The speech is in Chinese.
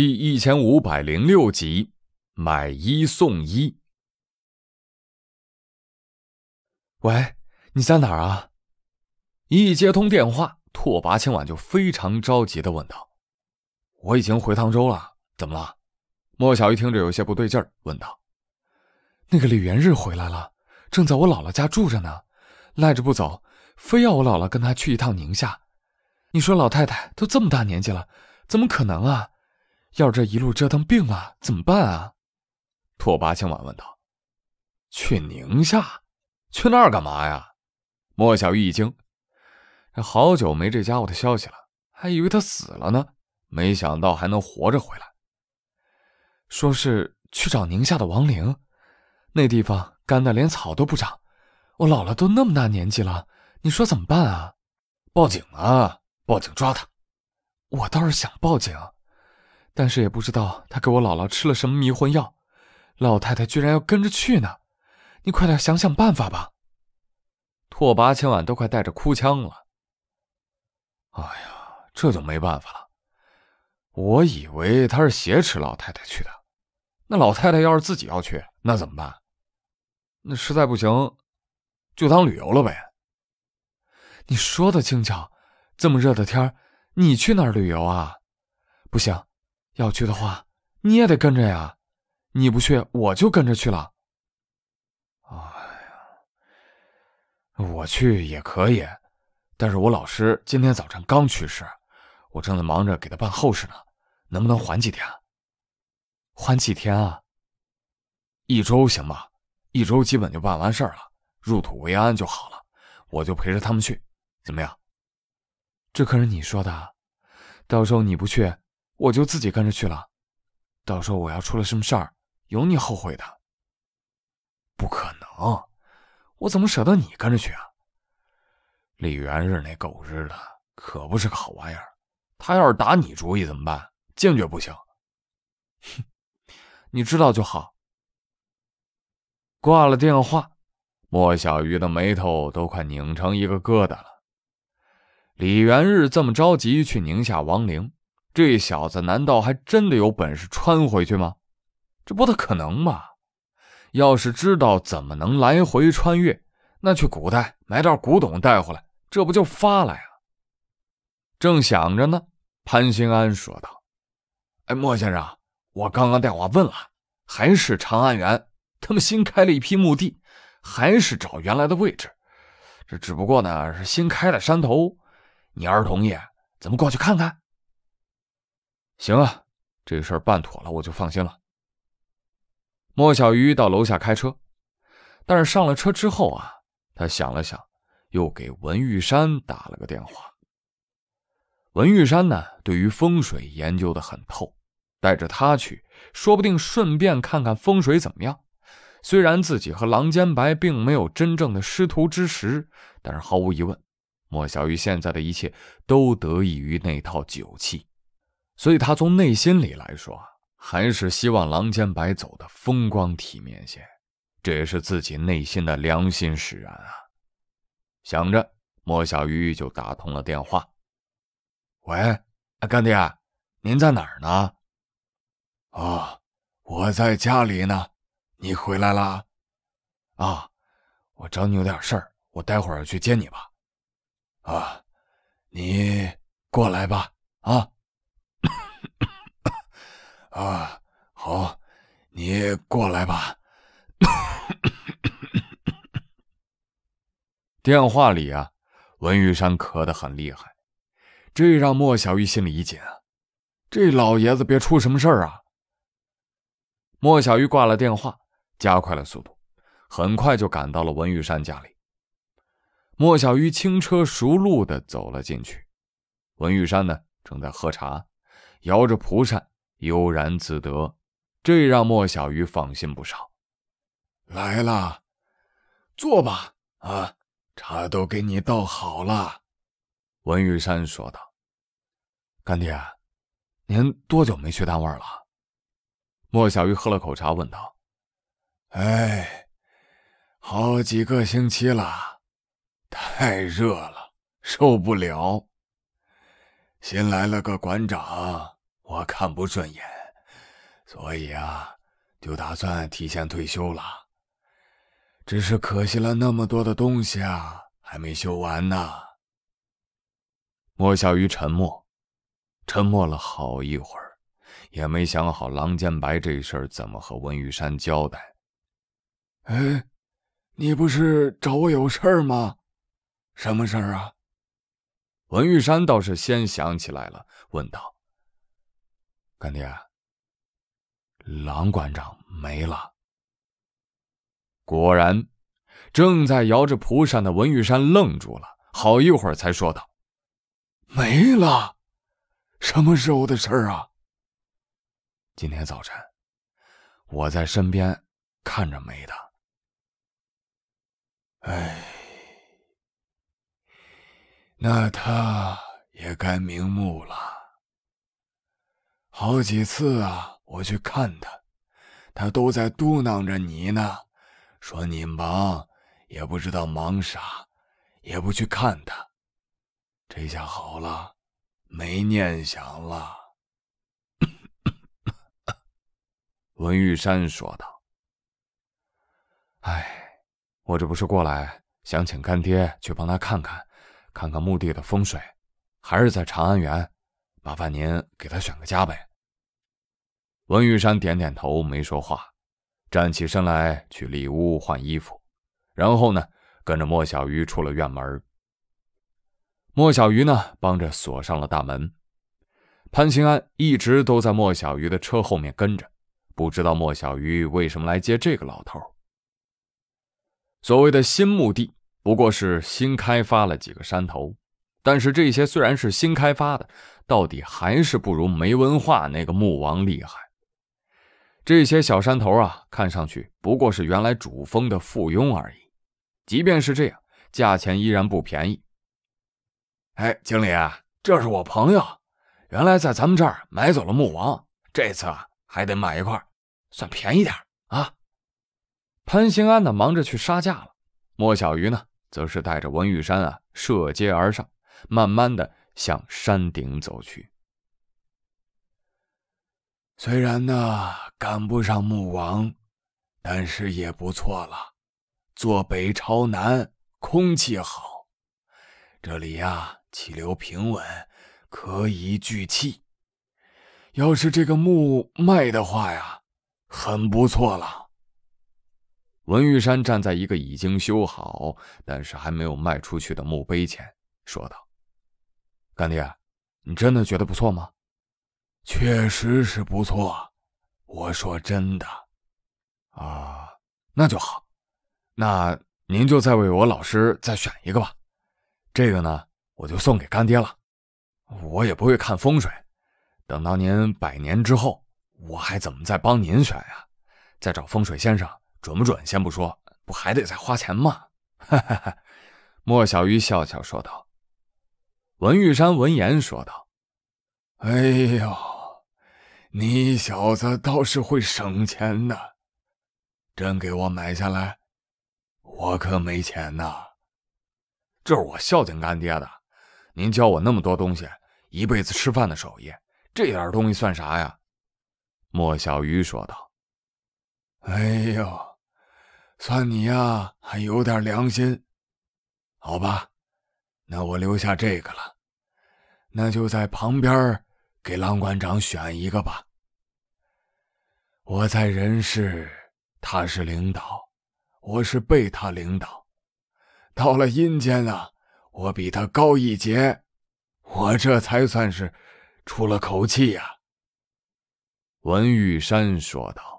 第一千五百零六集，买一送一。喂，你在哪儿啊？一接通电话，拓跋千晚就非常着急的问道：“我已经回唐州了，怎么了？”莫小鱼听着有些不对劲儿，问道：“那个李元日回来了，正在我姥姥家住着呢，赖着不走，非要我姥姥跟他去一趟宁夏。你说老太太都这么大年纪了，怎么可能啊？”要是这一路折腾病了怎么办啊？拓跋青婉问道。去宁夏？去那儿干嘛呀？莫小玉一惊。好久没这家伙的消息了，还以为他死了呢，没想到还能活着回来。说是去找宁夏的亡灵，那地方干的连草都不长。我姥姥都那么大年纪了，你说怎么办啊？报警啊！报警抓他！我倒是想报警。但是也不知道他给我姥姥吃了什么迷魂药，老太太居然要跟着去呢！你快点想想办法吧！拓跋千晚都快带着哭腔了。哎呀，这就没办法了。我以为他是挟持老太太去的，那老太太要是自己要去，那怎么办？那实在不行，就当旅游了呗。你说的轻巧，这么热的天你去哪旅游啊？不行。要去的话，你也得跟着呀。你不去，我就跟着去了。哎呀，我去也可以，但是我老师今天早晨刚去世，我正在忙着给他办后事呢，能不能缓几天？缓几天啊？一周行吧，一周基本就办完事儿了，入土为安就好了。我就陪着他们去，怎么样？这可是你说的，到时候你不去。我就自己跟着去了，到时候我要出了什么事儿，有你后悔的。不可能，我怎么舍得你跟着去啊？李元日那狗日的可不是个好玩意儿，他要是打你主意怎么办？坚决不行。哼，你知道就好。挂了电话，莫小鱼的眉头都快拧成一个疙瘩了。李元日这么着急去宁夏王陵。这小子难道还真的有本事穿回去吗？这不太可能吧？要是知道怎么能来回穿越，那去古代买点古董带回来，这不就发了呀？正想着呢，潘兴安说道：“哎，莫先生，我刚刚电话问了，还是长安园，他们新开了一批墓地，还是找原来的位置。这只不过呢是新开了山头。你要是同意，咱们过去看看。”行啊，这事儿办妥了，我就放心了。莫小鱼到楼下开车，但是上了车之后啊，他想了想，又给文玉山打了个电话。文玉山呢，对于风水研究的很透，带着他去，说不定顺便看看风水怎么样。虽然自己和郎间白并没有真正的师徒之实，但是毫无疑问，莫小鱼现在的一切都得益于那套酒器。所以，他从内心里来说，还是希望郎间白走的风光体面些，这也是自己内心的良心使然啊。想着，莫小鱼就打通了电话：“喂，干爹，您在哪儿呢？啊，我在家里呢。你回来啦？啊，我找你有点事儿，我待会儿去接你吧。啊，你过来吧。啊。”啊，好，你过来吧。电话里啊，文玉山咳得很厉害，这让莫小鱼心里一紧啊，这老爷子别出什么事儿啊。莫小鱼挂了电话，加快了速度，很快就赶到了文玉山家里。莫小鱼轻车熟路的走了进去，文玉山呢正在喝茶，摇着蒲扇。悠然自得，这让莫小鱼放心不少。来了，坐吧。啊，茶都给你倒好了。”文玉山说道。“干爹，您多久没去单位了？”莫小鱼喝了口茶问道。“哎，好几个星期了，太热了，受不了。新来了个馆长。”我看不顺眼，所以啊，就打算提前退休了。只是可惜了那么多的东西啊，还没修完呢。莫小鱼沉默，沉默了好一会儿，也没想好郎建白这事儿怎么和文玉山交代。哎，你不是找我有事儿吗？什么事儿啊？文玉山倒是先想起来了，问道。干爹，郎馆长没了。果然，正在摇着蒲扇的文玉山愣住了，好一会儿才说道：“没了，什么时候的事儿啊？”今天早晨，我在身边看着没的。哎，那他也该瞑目了。好几次啊，我去看他，他都在嘟囔着你呢，说你忙，也不知道忙啥，也不去看他。这下好了，没念想了。”文玉山说道。“哎，我这不是过来想请干爹去帮他看看，看看墓地的风水，还是在长安园，麻烦您给他选个家呗。”文玉山点点头，没说话，站起身来去里屋换衣服，然后呢，跟着莫小鱼出了院门。莫小鱼呢，帮着锁上了大门。潘兴安一直都在莫小鱼的车后面跟着，不知道莫小鱼为什么来接这个老头。所谓的新墓地，不过是新开发了几个山头，但是这些虽然是新开发的，到底还是不如没文化那个墓王厉害。这些小山头啊，看上去不过是原来主峰的附庸而已。即便是这样，价钱依然不便宜。哎，经理啊，这是我朋友，原来在咱们这儿买走了木王，这次啊还得买一块，算便宜点啊。潘兴安呢忙着去杀价了，莫小鱼呢则是带着文玉山啊涉阶而上，慢慢的向山顶走去。虽然呢赶不上墓王，但是也不错了。坐北朝南，空气好，这里呀气流平稳，可以聚气。要是这个墓卖的话呀，很不错了。文玉山站在一个已经修好但是还没有卖出去的墓碑前，说道：“干爹，你真的觉得不错吗？”确实是不错，我说真的，啊，那就好，那您就再为我老师再选一个吧，这个呢，我就送给干爹了。我也不会看风水，等到您百年之后，我还怎么再帮您选呀？再找风水先生，准不准先不说，不还得再花钱吗？哈哈哈。莫小鱼笑笑说道。文玉山闻言说道。哎呦，你小子倒是会省钱呢，真给我买下来，我可没钱呐。这是我孝敬干爹的，您教我那么多东西，一辈子吃饭的手艺，这点东西算啥呀？莫小鱼说道。哎呦，算你呀，还有点良心。好吧，那我留下这个了，那就在旁边。给郎馆长选一个吧。我在人世，他是领导，我是被他领导。到了阴间啊，我比他高一截，我这才算是出了口气呀。”文玉山说道。